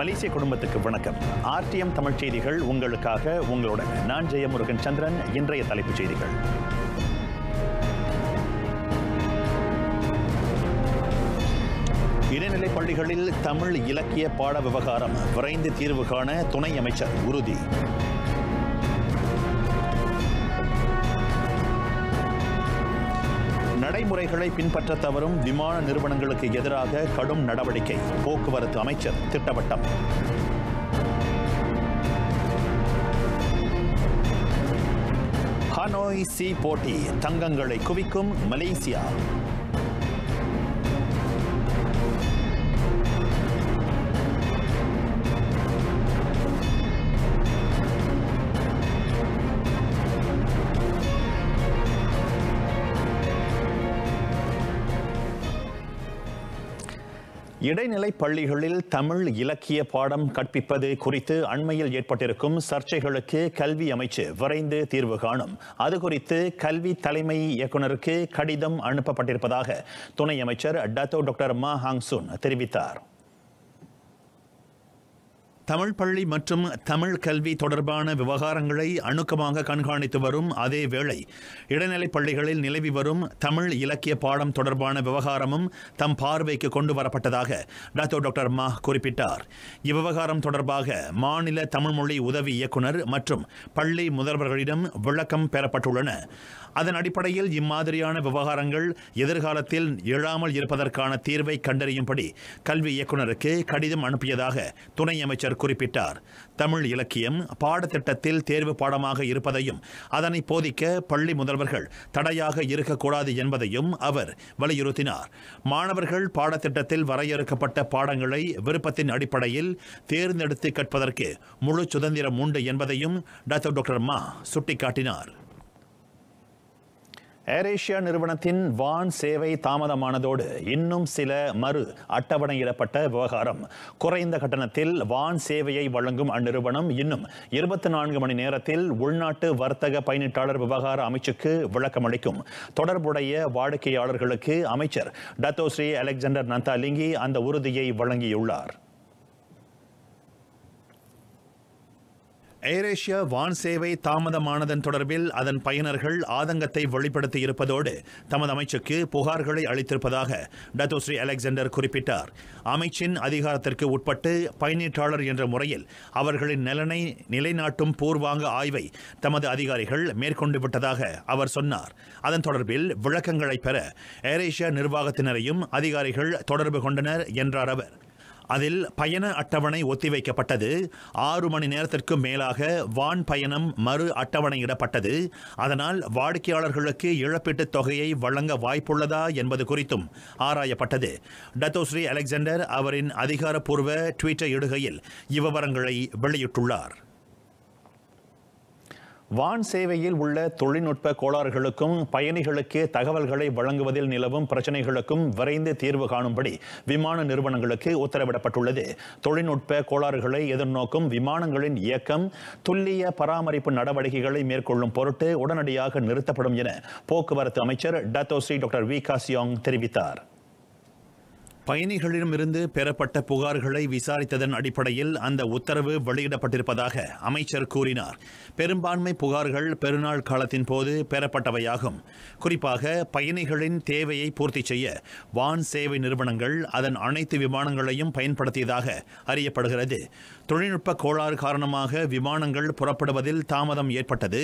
மலேசிய குடும்பத்துக்கு வணக்கம் ஆர்டிஎம் தமிழ் செய்திகள் உங்களுக்காக உங்களுடன் நான் ஜெயமுருகன் சந்திரன் இன்றைய தலைப்புச் செய்திகள் இடைநிலைப் பள்ளிகளில் தமிழ் இலக்கிய பாட விவகாரம் விரைந்து தீர்வு காண துணை அமைச்சர் உறுதி நடைமுறைகளை பின்பற்ற தவறும் விமான நிறுவனங்களுக்கு எதிராக கடும் நடவடிக்கை போக்குவரத்து அமைச்சர் திட்டவட்டம் ஹனோய் சி போட்டி தங்கங்களை குவிக்கும் மலேசியா இடைநிலை பள்ளிகளில் தமிழ் இலக்கிய பாடம் கற்பிப்பது குறித்து அண்மையில் ஏற்பட்டிருக்கும் சர்ச்சைகளுக்கு கல்வி அமைச்சு விரைந்து தீர்வு காணும் அது குறித்து கல்வி தலைமை இயக்குநருக்கு கடிதம் அனுப்பப்பட்டிருப்பதாக துணை அமைச்சர் டத்தோ டாக்டர் மா ஹாங்சூன் தெரிவித்தார் தமிழ் பள்ளி மற்றும் தமிழ் கல்வி தொடர்பான விவகாரங்களை அணுக்கமாக கண்காணித்து வரும் அதே வேளை இடைநிலைப் பள்ளிகளில் நிலவி வரும் தமிழ் இலக்கிய பாடம் தொடர்பான விவகாரமும் தம் பார்வைக்கு கொண்டு வரப்பட்டதாக டாக்டர் டாக்டர் மா குறிப்பிட்டார் இவ்விவகாரம் தொடர்பாக மாநில தமிழ்மொழி உதவி இயக்குனர் மற்றும் பள்ளி முதல்வர்களிடம் விளக்கம் பெறப்பட்டுள்ளன அதன் அடிப்படையில் இம்மாதிரியான விவகாரங்கள் எதிர்காலத்தில் எழாமல் இருப்பதற்கான தீர்வை கண்டறியும்படி கல்வி இயக்குநருக்கு கடிதம் அனுப்பியதாக துணை அமைச்சர் குறிப்பிட்டார் தமிழ் இலக்கியம் பாடத்திட்டத்தில் தேர்வு பாடமாக இருப்பதையும் அதனை போதிக்க பள்ளி முதல்வர்கள் தடையாக இருக்கக்கூடாது என்பதையும் அவர் வலியுறுத்தினார் மாணவர்கள் பாடத்திட்டத்தில் வரையறுக்கப்பட்ட பாடங்களை விருப்பத்தின் அடிப்படையில் தேர்ந்தெடுத்து கற்பதற்கு முழு சுதந்திரம் உண்டு என்பதையும் டாக்டர் டாக்டர் மா சுட்டிக்காட்டினார் ஏரேஷியா நிறுவனத்தின் வான் சேவை தாமதமானதோடு இன்னும் சில மறு அட்டவணையிடப்பட்ட விவகாரம் குறைந்த கட்டணத்தில் வான் சேவையை வழங்கும் அந்நிறுவனம் இன்னும் இருபத்தி நான்கு மணி நேரத்தில் உள்நாட்டு வர்த்தக பயனீட்டாளர் விவகார அமைச்சுக்கு விளக்கமளிக்கும் தொடர்புடைய வாடிக்கையாளர்களுக்கு அமைச்சர் டத்தோஸ்ரீ அலெக்சாண்டர் நந்தாலிங்கி அந்த உறுதியை வழங்கியுள்ளார் ஏரேஷியா வான் சேவை தாமதமானதன் தொடர்பில் அதன் பயனர்கள் ஆதங்கத்தை வெளிப்படுத்தியிருப்பதோடு தமது அமைச்சுக்கு புகார்களை அளித்திருப்பதாக டத்தோஸ்ரீ அலெக்சாண்டர் குறிப்பிட்டார் அமைச்சின் அதிகாரத்திற்கு உட்பட்டு பயனீட்டாளர் என்ற முறையில் அவர்களின் நலனை நிலைநாட்டும் பூர்வாங்க ஆய்வை தமது அதிகாரிகள் மேற்கொண்டு விட்டதாக அவர் சொன்னார் அதன் தொடர்பில் விளக்கங்களை பெற ஏரேஷியா நிர்வாகத்தினரையும் அதிகாரிகள் தொடர்பு கொண்டனர் என்றார் அவர் அதில் பயண அட்டவணை ஒத்திவைக்கப்பட்டது ஆறு மணி நேரத்திற்கு மேலாக வான் பயணம் மறு அட்டவணையிடப்பட்டது அதனால் வாடிக்கையாளர்களுக்கு இழப்பீட்டுத் தொகையை வழங்க வாய்ப்புள்ளதா என்பது குறித்தும் ஆராயப்பட்டது டத்தோஸ்ரீ அலெக்சாண்டர் அவரின் அதிகாரப்பூர்வ ட்விட்டர் இடுகையில் இவ்விவரங்களை வெளியிட்டுள்ளார் வான் சேவையில் உள்ள தொழில்நுட்ப கோளாறுகளுக்கும் பயணிகளுக்கு தகவல்களை வழங்குவதில் நிலவும் பிரச்சனைகளுக்கும் விரைந்து தீர்வு காணும்படி விமான நிறுவனங்களுக்கு உத்தரவிடப்பட்டுள்ளது தொழில்நுட்ப கோளாறுகளை எதிர்நோக்கும் விமானங்களின் இயக்கம் துல்லிய பராமரிப்பு நடவடிக்கைகளை மேற்கொள்ளும் பொருட்டு உடனடியாக நிறுத்தப்படும் என போக்குவரத்து அமைச்சர் டத்தோஸ்ரீ டாக்டர் வி காசியாங் தெரிவித்தார் பயணிகளிடமிருந்து பெறப்பட்ட புகார்களை விசாரித்ததன் அடிப்படையில் அந்த உத்தரவு வெளியிடப்பட்டிருப்பதாக அமைச்சர் கூறினார் பெரும்பான்மை புகார்கள் பெருநாள் காலத்தின் போது பெறப்பட்டவையாகும் குறிப்பாக பயணிகளின் தேவையை பூர்த்தி செய்ய வான் சேவை நிறுவனங்கள் அதன் அனைத்து விமானங்களையும் பயன்படுத்தியதாக அறியப்படுகிறது தொழில்நுட்ப கோளாறு காரணமாக விமானங்கள் புறப்படுவதில் தாமதம் ஏற்பட்டது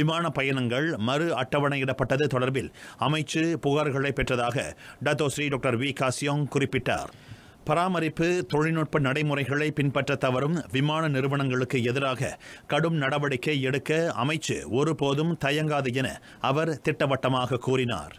விமான பயணங்கள் மறு அட்டவணையிடப்பட்டது தொடர்பில் அமைச்சு புகார்களை பெற்றதாக டத்தோஸ்ரீ டாக்டர் வி காசியோங் குறிப்பிட்டார் பராமரிப்பு தொழில்நுட்ப நடைமுறைகளை பின்பற்ற தவறும் விமான நிறுவனங்களுக்கு எதிராக கடும் நடவடிக்கை எடுக்க அமைச்சு ஒருபோதும் தயங்காது என அவர் திட்டவட்டமாக கூறினார்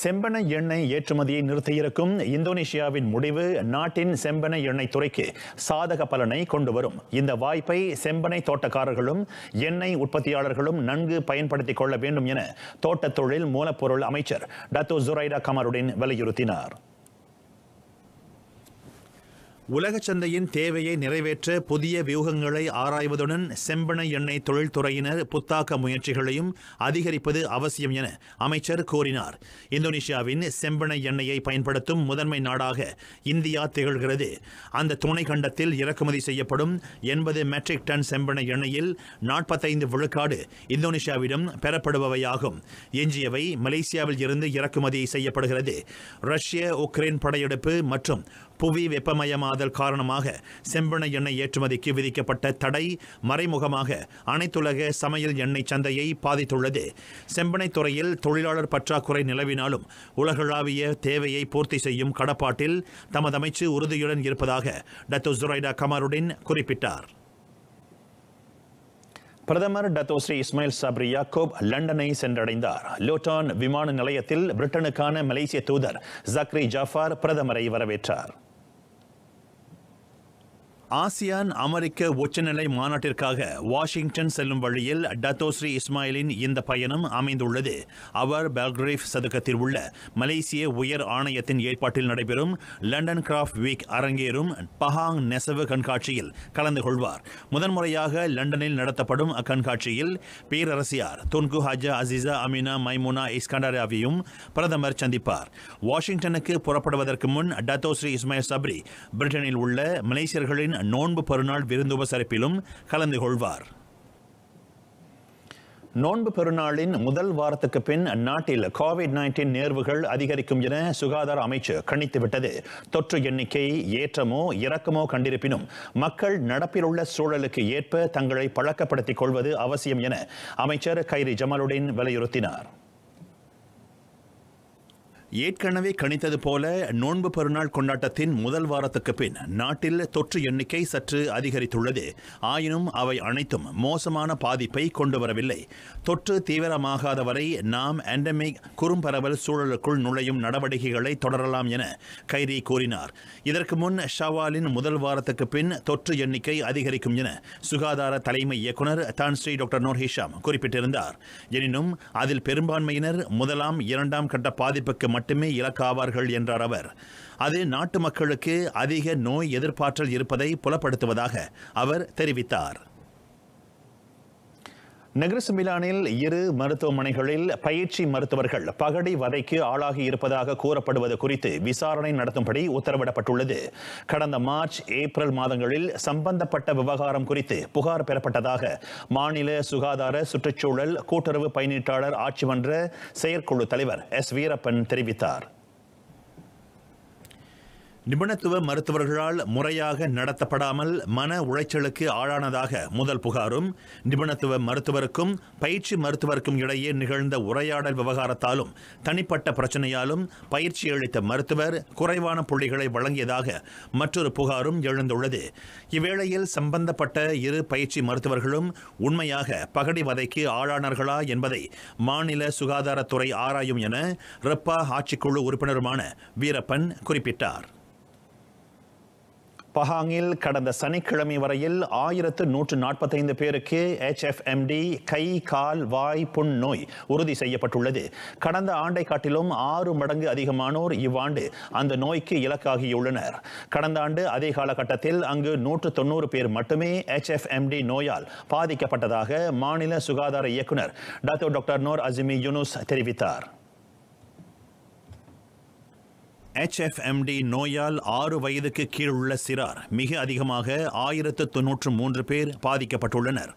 செம்பனை எண்ணெய் ஏற்றுமதியை நிறுத்தியிருக்கும் இந்தோனேஷியாவின் முடிவு நாட்டின் செம்பனை எண்ணெய் துறைக்கு சாதக பலனை கொண்டு வரும் இந்த வாய்ப்பை செம்பனை தோட்டக்காரர்களும் எண்ணெய் உற்பத்தியாளர்களும் நன்கு பயன்படுத்திக் கொள்ள வேண்டும் என தோட்டத் தொழில் மூலப்பொருள் அமைச்சர் டத்தோ ஜுரைடா கமருடன் வலியுறுத்தினார் உலக சந்தையின் தேவையை நிறைவேற்ற புதிய வியூகங்களை ஆராய்வதுடன் செம்பனை எண்ணெய் தொழில்துறையினர் புத்தாக்க முயற்சிகளையும் அதிகரிப்பது அவசியம் என அமைச்சர் கூறினார் இந்தோனேஷியாவின் செம்பனை எண்ணெயை பயன்படுத்தும் முதன்மை நாடாக இந்தியா திகழ்கிறது அந்த துணை கண்டத்தில் இறக்குமதி செய்யப்படும் எண்பது மெட்ரிக் டன் செம்பனை எண்ணெயில் நாற்பத்தைந்து விழுக்காடு இந்தோனேஷியாவிடம் பெறப்படுபவையாகும் எஞ்சியவை மலேசியாவில் இருந்து இறக்குமதி செய்யப்படுகிறது ரஷ்ய உக்ரைன் படையெடுப்பு மற்றும் புவி வெப்பமயமாதல் காரணமாக செம்பனை எண்ணெய் ஏற்றுமதிக்கு விதிக்கப்பட்ட தடை மறைமுகமாக அனைத்துலக சமையல் எண்ணெய் சந்தையை பாதித்துள்ளது செம்பனை துறையில் தொழிலாளர் பற்றாக்குறை நிலவினாலும் உலகளாவிய தேவையை பூர்த்தி செய்யும் கடப்பாட்டில் தமது அமைச்சு உறுதியுடன் இருப்பதாக டத்து ஜுரைடா கமாருடன் குறிப்பிட்டார் பிரதமர் டத்தோஸ்ரீ இஸ்மாயில் சப்ரி யாக்கோப் லண்டனை சென்றடைந்தார் லோட்டான் விமான நிலையத்தில் பிரிட்டனுக்கான மலேசிய தூதர் ஜக்ரி ஜாஃபார் பிரதமரை வரவேற்றார் ஆசியான் அமெரிக்க உச்சநிலை மாநாட்டிற்காக வாஷிங்டன் செல்லும் வழியில் டத்தோஸ்ரீ இஸ்மாயிலின் இந்த பயணம் அமைந்துள்ளது அவர் பெல்கிரீஃப் சதுக்கத்தில் உள்ள மலேசிய உயர் ஆணையத்தின் ஏற்பாட்டில் நடைபெறும் லண்டன் கிராஃப்ட் வீக் அரங்கேறும் பஹாங் நெசவு கண்காட்சியில் கலந்து கொள்வார் முதன்முறையாக லண்டனில் நடத்தப்படும் அக்கண்காட்சியில் பேரரசியார் Tunku Hajah Azizah Aminah Maimunah இஸ்கண்டாராவையும் பிரதமர் சந்திப்பார் வாஷிங்டனுக்கு புறப்படுவதற்கு முன் டத்தோஸ்ரீ இஸ்மாயில் சப்ரி பிரிட்டனில் உள்ள மலேசியர்களின் நோன்பு பெருநாள் விருந்துபசரிப்பிலும் கலந்து கொள்வார் நோன்பு பெருநாளின் முதல் வாரத்துக்கு பின் நாட்டில் கோவிட் நைன்டீன் நேர்வுகள் அதிகரிக்கும் என சுகாதார அமைச்சு கணித்துவிட்டது தொற்று எண்ணிக்கை ஏற்றமோ இறக்கமோ கண்டிருப்பினும் மக்கள் நடப்பில் உள்ள சூழலுக்கு ஏற்ப தங்களை பழக்கப்படுத்திக் கொள்வது அவசியம் என அமைச்சர் கைரி ஜமாலுடன் வலியுறுத்தினார் ஏற்கனவே கணித்தது போல நோன்பு பெருநாள் கொண்டாட்டத்தின் முதல் வாரத்துக்கு பின் நாட்டில் தொற்று எண்ணிக்கை சற்று அதிகரித்துள்ளது ஆயினும் அவை அனைத்தும் மோசமான பாதிப்பை கொண்டு வரவில்லை தொற்று தீவிரமாகாத வரை நாம் எண்டமிக் குறும்பரவல் சூழலுக்குள் நுழையும் நடவடிக்கைகளை தொடரலாம் என கைரி கூறினார் இதற்கு முன் ஷவாலின் முதல் வாரத்துக்கு பின் தொற்று எண்ணிக்கை அதிகரிக்கும் என சுகாதார தலைமை இயக்குநர் தான்ஸ்ரீ டாக்டர் நோர் ஹிஷாம் குறிப்பிட்டிருந்தார் எனினும் அதில் பெரும்பான்மையினர் முதலாம் இரண்டாம் கட்ட பாதிப்புக்கு மட்டுமே இலக்காவார்கள் என்றார் அவர் அது நாட்டு மக்களுக்கு அதிக நோய் எதிர்ப்பாற்றல் இருப்பதை புலப்படுத்துவதாக அவர் தெரிவித்தார் நகரசுமிலானில் இரு மருத்துவமனைகளில் பயிற்சி மருத்துவர்கள் பகடி வதைக்கு ஆளாகி இருப்பதாக கூறப்படுவது குறித்து விசாரணை நடத்தும்படி உத்தரவிடப்பட்டுள்ளது கடந்த மார்ச் ஏப்ரல் மாதங்களில் சம்பந்தப்பட்ட விவகாரம் குறித்து புகார் பெறப்பட்டதாக மாநில சுகாதார சுற்றுச்சூழல் கூட்டுறவு பயனீட்டாளர் ஆட்சிமன்ற செயற்குழு தலைவர் எஸ் வீரப்பன் தெரிவித்தார் நிபுணத்துவ மருத்துவர்களால் முறையாக நடத்தப்படாமல் மன உளைச்சலுக்கு ஆளானதாக முதல் புகாரும் நிபுணத்துவ மருத்துவருக்கும் பயிற்சி மருத்துவருக்கும் இடையே நிகழ்ந்த உரையாடல் விவகாரத்தாலும் தனிப்பட்ட பிரச்சனையாலும் பயிற்சி அளித்த மருத்துவர் குறைவான புள்ளிகளை வழங்கியதாக மற்றொரு புகாரும் எழுந்துள்ளது இவ்வேளையில் சம்பந்தப்பட்ட இரு பயிற்சி மருத்துவர்களும் உண்மையாக பகடி வதைக்கு ஆளானார்களா என்பதை மாநில சுகாதாரத்துறை ஆராயும் என ரெப்பா ஆட்சிக்குழு உறுப்பினருமான வீரப்பன் குறிப்பிட்டார் பஹாங்கில் கடந்த சனிக்கிழமை வரையில் ஆயிரத்து நூற்று நாற்பத்தைந்து பேருக்கு ஹெச்எஃப்எம்டி கை கால் வாய் புண் நோய் உறுதி செய்யப்பட்டுள்ளது கடந்த ஆண்டை காட்டிலும் ஆறு மடங்கு அதிகமானோர் இவ்வாண்டு அந்த நோய்க்கு இலக்காகியுள்ளனர் கடந்த ஆண்டு அதே காலகட்டத்தில் அங்கு நூற்று தொண்ணூறு பேர் மட்டுமே ஹெச்எஃப்எம்டி நோயால் பாதிக்கப்பட்டதாக மாநில சுகாதார இயக்குநர் doctor doctor Nor Azimi Yunus தெரிவித்தார் ஹெச்எஃப்எம்டி நோயால் ஆறு வயதுக்கு கீழுள்ள சிறார் மிக அதிகமாக ஆயிரத்து தொன்னூற்று மூன்று பேர் பாதிக்கப்பட்டுள்ளனர்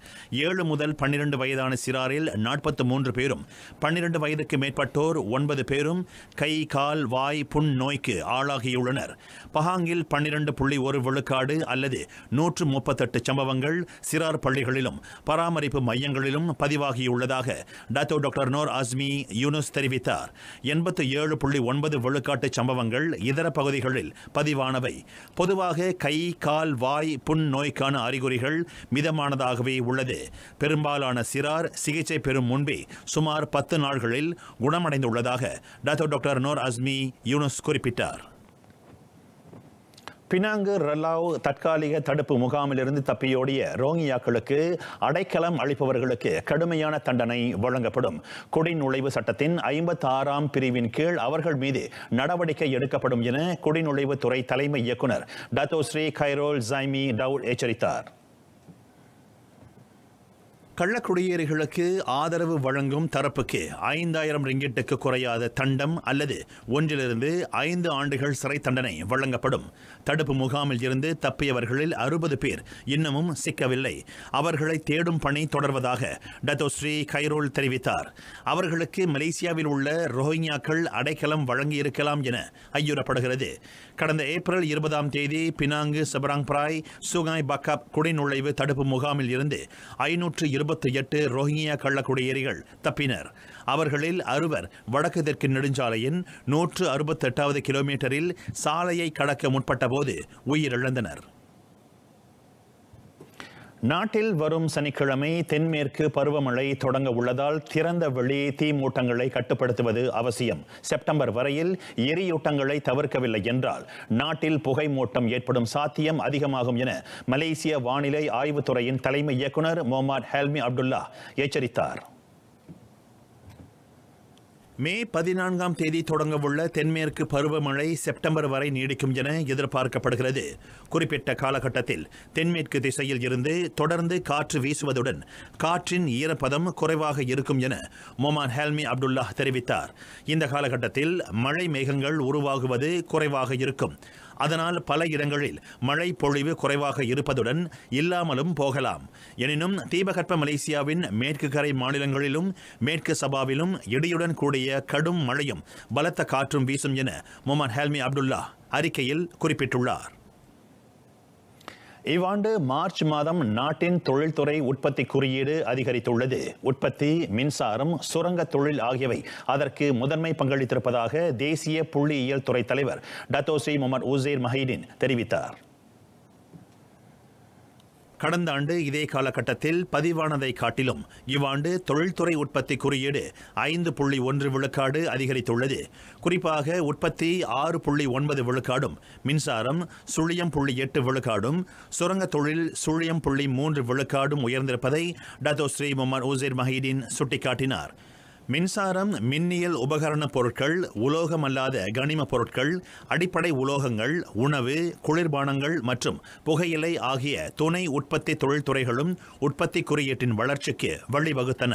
ஏழு முதல் பன்னிரண்டு வயதான சிறாரில் நாற்பத்து மூன்று பேரும் பன்னிரண்டு வயதுக்கு மேற்பட்டோர் ஒன்பது பேரும் கை கால் வாய் புண் நோய்க்கு ஆளாகியுள்ளனர் பஹாங்கில் பன்னிரண்டு புள்ளி ஒரு விழுக்காடு அல்லது நூற்று முப்பத்தெட்டு சம்பவங்கள் சிறார் பள்ளிகளிலும் பராமரிப்பு மையங்களிலும் பதிவாகியுள்ளதாக டாக்டர் டாக்டர் நோர் அஸ்மி யூனுஸ் தெரிவித்தார் எண்பத்து ஏழு புள்ளி ஒன்பது விழுக்காட்டு சம்பவங்கள் கிராமங்கள் இதர பகுதிகளில் பதிவானவை பொதுவாக கை கால் வாய் புண் நோய்க்கான அறிகுறிகள் மிதமானதாகவே உள்ளது பெரும்பாலான சிறார் சிகிச்சை பெறும் முன்பே சுமார் பத்து நாள்களில் குணமடைந்துள்ளதாக டாக்டர் டாக்டர் நோர் அஸ்மி யூனஸ் குறிப்பிட்டார் பினாங்கு ரலாவ் தற்காலிக தடுப்பு முகாமிலிருந்து தப்பியோடிய ரோஹிங்யாக்களுக்கு அடைக்கலம் அளிப்பவர்களுக்கு கடுமையான தண்டனை வழங்கப்படும் குடிநுழைவு சட்டத்தின் ஆறாம் பிரிவின் கீழ் அவர்கள் மீது நடவடிக்கை எடுக்கப்படும் என குடிநுழைவுத்துறை தலைமை இயக்குநர் டத்தோஸ்ரீ கைரோல் ஜாய்மி டவுல் எச்சரித்தார் கள்ளக்குடியேறிகளுக்கு ஆதரவு வழங்கும் தரப்புக்கு ஐந்தாயிரம் ரிங்கெட்டுக்கு குறையாத தண்டம் அல்லது ஒன்றிலிருந்து ஐந்து ஆண்டுகள் சிறை தண்டனை வழங்கப்படும் தடுப்பு முகாமில் இருந்து தப்பியவர்களில் அறுபது பேர் இன்னமும் சிக்கவில்லை அவர்களை தேடும் பணி தொடர்வதாக டத்தோஸ்ரீ கைரோல் தெரிவித்தார் அவர்களுக்கு மலேசியாவில் உள்ள ரோஹிங்யாக்கள் அடைக்கலம் வழங்கியிருக்கலாம் என ஐயுறப்படுகிறது கடந்த ஏப்ரல் இருபதாம் தேதி பினாங்கு சபராங் பிராய் சுகாய் பக்காப் குடிநுழைவு தடுப்பு முகாமில் இருந்து ஐநூற்று இருபத்தி எட்டு ரோஹிங்யா கள்ளக்குடியேறிகள் தப்பினர் அவர்களில் அறுவர் தெற்கு நெடுஞ்சாலையின் நூற்று அறுபத்தெட்டாவது கிலோமீட்டரில் சாலையை கடக்க முற்பட்ட போது உயிரிழந்தனர் நாட்டில் வரும் சனிக்கிழமை தென்மேற்கு பருவமழை தொடங்க உள்ளதால் திறந்த வெளி தீமூட்டங்களை கட்டுப்படுத்துவது அவசியம் செப்டம்பர் வரையில் எரியூட்டங்களை தவிர்க்கவில்லை என்றால் நாட்டில் புகை மூட்டம் ஏற்படும் சாத்தியம் அதிகமாகும் என மலேசிய வானிலை ஆய்வுத்துறையின் தலைமை இயக்குநர் முகமது ஹெல்மி அப்துல்லா எச்சரித்தார் மே பதினான்காம் தேதி தொடங்கவுள்ள தென்மேற்கு பருவமழை செப்டம்பர் வரை நீடிக்கும் என எதிர்பார்க்கப்படுகிறது குறிப்பிட்ட காலகட்டத்தில் தென்மேற்கு திசையில் இருந்து தொடர்ந்து காற்று வீசுவதுடன் காற்றின் ஈரப்பதம் குறைவாக இருக்கும் என மொமான் ஹெல்மி அப்துல்லா தெரிவித்தார் இந்த காலகட்டத்தில் மழை மேகங்கள் உருவாகுவது குறைவாக இருக்கும் அதனால் பல இடங்களில் மழை பொழிவு குறைவாக இருப்பதுடன் இல்லாமலும் போகலாம் எனினும் தீபகற்ப மலேசியாவின் மேற்கு கரை மாநிலங்களிலும் மேற்கு சபாவிலும் இடியுடன் கூடிய கடும் மழையும் பலத்த காற்றும் வீசும் என முமன் ஹெல்மி அப்துல்லா அறிக்கையில் குறிப்பிட்டுள்ளார் இவ்வாண்டு மார்ச் மாதம் நாட்டின் தொழில்துறை உற்பத்தி குறியீடு அதிகரித்துள்ளது உற்பத்தி மின்சாரம் சுரங்க தொழில் ஆகியவை அதற்கு முதன்மை பங்களித்திருப்பதாக தேசிய புள்ளியியல் துறை தலைவர் டத்தோசி முகமது உசேர் மஹீடின் தெரிவித்தார் கடந்த ஆண்டு இதே காலகட்டத்தில் பதிவானதை காட்டிலும் இவ்வாண்டு தொழில்துறை உற்பத்தி குறியீடு ஐந்து புள்ளி ஒன்று விழுக்காடு அதிகரித்துள்ளது குறிப்பாக உற்பத்தி ஆறு புள்ளி ஒன்பது விழுக்காடும் மின்சாரம் சுழியம் புள்ளி எட்டு விழுக்காடும் சுரங்க தொழில் சுழியம் புள்ளி மூன்று விழுக்காடும் உயர்ந்திருப்பதை டத்தோ ஸ்ரீ முமர் உசேர் மஹீடின் சுட்டிக்காட்டினார் மின்சாரம் மின்னியல் உபகரணப் பொருட்கள் உலோகம் அல்லாத கனிம பொருட்கள் அடிப்படை உலோகங்கள் உணவு குளிர்பானங்கள் மற்றும் புகையிலை ஆகிய துணை உற்பத்தி தொழில்துறைகளும் உற்பத்தி குறியீட்டின் வளர்ச்சிக்கு வழிவகுத்தன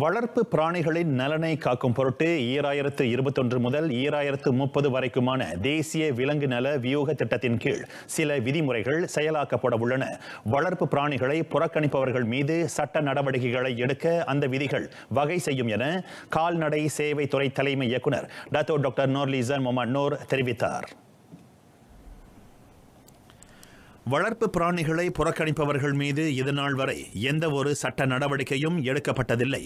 வளர்ப்பு பிராணிகளின் நலனை காக்கும் பொருட்டு ஈராயிரத்து இருபத்தொன்று முதல் ஈராயிரத்து முப்பது வரைக்குமான தேசிய விலங்கு நல வியூக திட்டத்தின் கீழ் சில விதிமுறைகள் செயலாக்கப்பட உள்ளன வளர்ப்பு பிராணிகளை புறக்கணிப்பவர்கள் மீது சட்ட நடவடிக்கைகளை எடுக்க அந்த விதிகள் வகை செய்யும் என கால்நடை சேவை துறை தலைமை இயக்குநர் டத்தோ டாக்டர் நோர்லிசன் மொமன்னோர் தெரிவித்தார் வளர்ப்பு பிராணிகளை புறக்கணிப்பவர்கள் மீது இதுநாள் வரை எந்த ஒரு சட்ட நடவடிக்கையும் எடுக்கப்பட்டதில்லை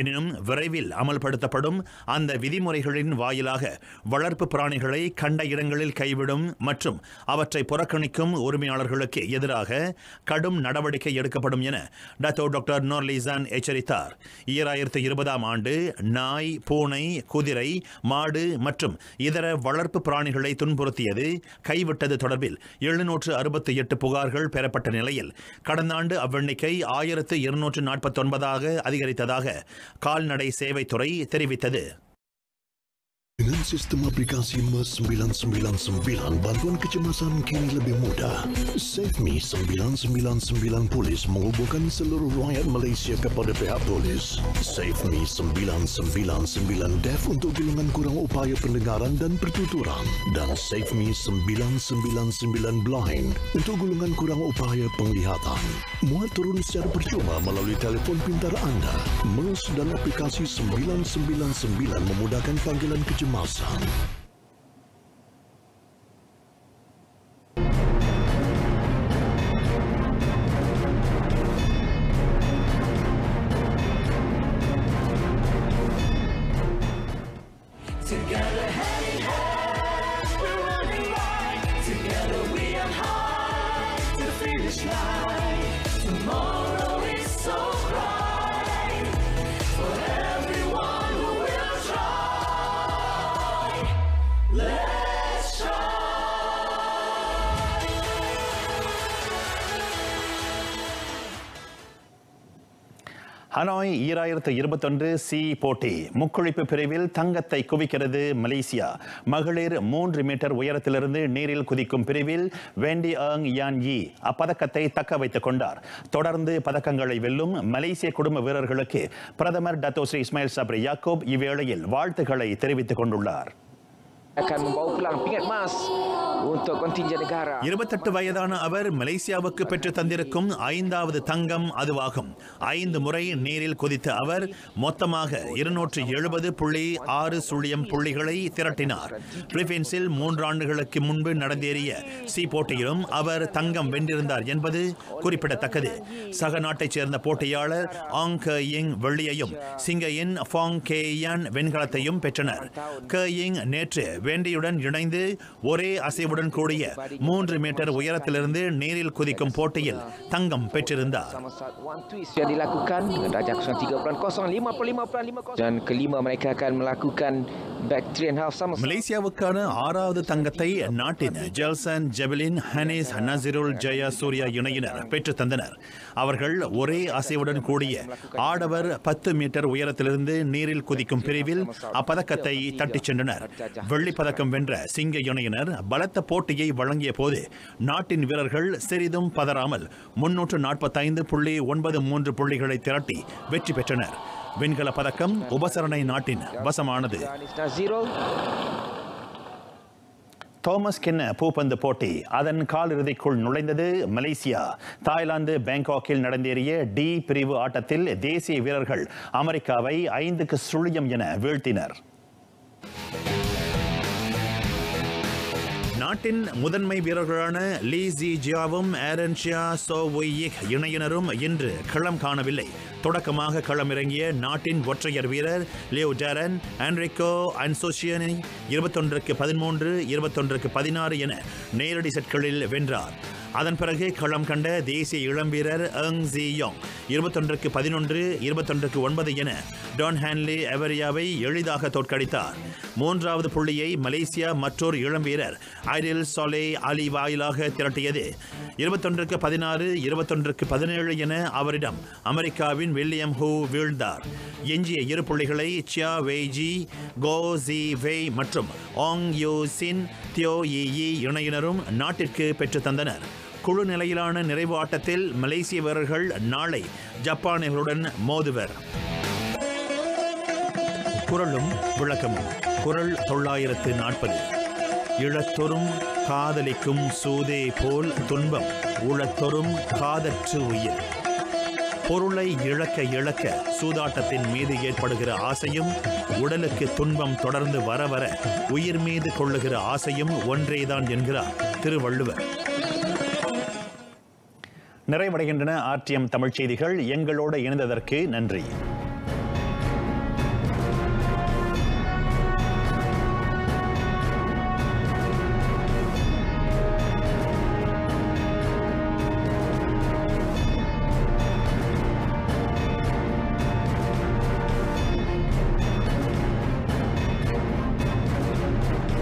எனினும் விரைவில் அமல்படுத்தப்படும் அந்த விதிமுறைகளின் வாயிலாக வளர்ப்பு பிராணிகளை கண்ட இடங்களில் கைவிடும் மற்றும் அவற்றை புறக்கணிக்கும் உரிமையாளர்களுக்கு எதிராக கடும் நடவடிக்கை எடுக்கப்படும் என டத்தோ டாக்டர் நோர்லிசான் எச்சரித்தார் ஈராயிரத்து இருபதாம் ஆண்டு நாய் பூனை குதிரை மாடு மற்றும் இதர வளர்ப்பு பிராணிகளை துன்புறுத்தியது கைவிட்டது தொடர்பில் எழுநூற்று அறுபத்தி எட்டு புகார்கள் பெறப்பட்ட நிலையில் கடந்த ஆண்டு அவ்வெண்ணிக்கை ஆயிரத்து இருநூற்று நாற்பத்தொன்பதாக அதிகரித்ததாக கால்நடை சேவைத்துறை தெரிவித்தது Dengan sistem aplikasi MES 999, bantuan kecemasan kini lebih mudah. SaveMe 999 Polis menghubungkan seluruh rakyat Malaysia kepada pihak polis. SaveMe 999 Deaf untuk golongan kurang upaya pendengaran dan pertuturan. Dan SaveMe 999 Blind untuk golongan kurang upaya penglihatan. Muat turun secara percuma melalui telefon pintar anda. MES dan aplikasi 999 memudahkan panggilan kecemasan Muslim. Together, we're running Together, we are high to the finish line. Tomorrow. Hanoi ஈராயிரத்து இருபத்தொன்று C போட்டி முக்குழிப்பு பிரிவில் தங்கத்தை குவிக்கிறது Malaysia மகளிர் மூன்று metre உயரத்திலிருந்து நீரில் குதிக்கும் பிரிவில் வெண்டி ஆங் யான் யி அப்பதக்கத்தை தக்க வைத்துக் கொண்டார் தொடர்ந்து பதக்கங்களை வெல்லும் மலேசிய குடும்ப வீரர்களுக்கு பிரதமர் டத்தோஸ்ரீ இஸ்மாயில் சப்ரி யாக்கோப் இவ்வேளையில் வாழ்த்துக்களை தெரிவித்துக் கொண்டுள்ளார் akan membawa pulang pingat emas untuk kontingen negara. இருபத்தெட்டு வயதான அவர் மலேசியாவுக்கு பெற்று தந்திருக்கும் ஐந்தாவது தங்கம் அதுவாகும் ஐந்து முறை நீரில் குதித்த அவர் மொத்தமாக இருநூற்று எழுபது புள்ளி ஆறு சுழியம் புள்ளிகளை திரட்டினார் பிலிப்பீன்ஸில் மூன்று ஆண்டுகளுக்கு முன்பு நடந்தேறிய சி போட்டியிலும் அவர் தங்கம் வென்றிருந்தார் என்பது குறிப்பிடத்தக்கது சக நாட்டைச் சேர்ந்த போட்டியாளர் ஆங் க இங் வெள்ளியையும் சிங்கையின் ஃபாங் கே வெண்கலத்தையும் பெற்றனர் க இங் நேற்று வேண்டியுடன் இணைந்து ஒரே அசைவுடன் கூடிய மூன்று மீட்டர் உயரத்திலிருந்து நீரில் குதிக்கும் போட்டியில் தங்கம் பெற்றிருந்தார் dan kelima mereka akan melakukan மலேசியாவுக்கான ஆறாவது தங்கத்தை நாட்டின் ஜெல்சன் ஜெபலின் ஹனேஸ் நசிருல் ஜெயா சூர்யா இணையினர் பெற்று தந்தனர் அவர்கள் ஒரே அசைவுடன் கூடிய ஆடவர் பத்து மீட்டர் உயரத்திலிருந்து நீரில் குதிக்கும் பிரிவில் அப்பதக்கத்தை தட்டிச் சென்றனர் பதக்கம் வென்ற சிங்க இணையினர் பலத்த போட்டியை வழங்கிய போது நாட்டின் வீரர்கள் சிறிதும் பதறாமல் முன்னூற்று நாற்பத்தைந்து புள்ளி ஒன்பது மூன்று புள்ளிகளை திரட்டி வெற்றி பெற்றனர் வெண்கல பதக்கம் உபசரணை நாட்டின் வசமானது தோமஸ் கென்ன பூப்பந்து போட்டி அதன் காலிறுதிக்குள் நுழைந்தது மலேசியா தாய்லாந்து பேங்காக்கில் நடந்தேறிய டி பிரிவு ஆட்டத்தில் தேசிய வீரர்கள் அமெரிக்காவை ஐந்துக்கு சுழியம் என வீழ்த்தினர் நாட்டின் முதன்மை வீரர்களான லீ ஜி ஜியாவும் ஏரன்ஷியா சோ ஒய்யிக் இணையினரும் இன்று களம் காணவில்லை தொடக்கமாக களமிறங்கிய நாட்டின் ஒற்றையர் வீரர் லியோ டேரன் ஆன்ரிகோ அன்சோசியனை இருபத்தொன்றுக்கு பதிமூன்று இருபத்தொன்றுக்கு பதினாறு என நேரடி செட்களில் வென்றார் அதன் பிறகு களம் கண்ட தேசிய இளம் வீரர் அங் ஜி யோங் இருபத்தொன்றுக்கு பதினொன்று இருபத்தொன்றுக்கு ஒன்பது என டான் ஹான்லி எவரியாவை எளிதாக தோற்கடித்தார் மூன்றாவது புள்ளியை மலேசியா மற்றொரு இளம் வீரர் ஐரில் சோலே அலி வாயிலாக திரட்டியது இருபத்தொன்றுக்கு பதினாறு இருபத்தொன்றுக்கு பதினேழு என அவரிடம் அமெரிக்காவின் வில்லியம் ஹூ வீழ்ந்தார் எஞ்சிய இரு புள்ளிகளை சியா வெய்ஜி கோ ஜி வெய் மற்றும் ஆங் யூ சின் தியோ இ இணையினரும் நாட்டிற்கு பெற்று தந்தனர் குழு நிலையிலான நிறைவு ஆட்டத்தில் மலேசிய வீரர்கள் நாளை ஜப்பானியர்களுடன் மோதுவர் குரலும் விளக்கமும் குரல் தொள்ளாயிரத்து நாற்பது இழத்தொரும் காதலிக்கும் சூதே போல் துன்பம் உளத்தொரும் காதற்று உயிர் பொருளை இழக்க இழக்க சூதாட்டத்தின் மீது ஏற்படுகிற ஆசையும் உடலுக்கு துன்பம் தொடர்ந்து வர வர உயிர் மீது கொள்ளுகிற ஆசையும் ஒன்றேதான் என்கிறார் திருவள்ளுவர் நிறைவடைகின்றன ஆர்டிஎம் தமிழ் செய்திகள் எங்களோடு இணைந்ததற்கு நன்றி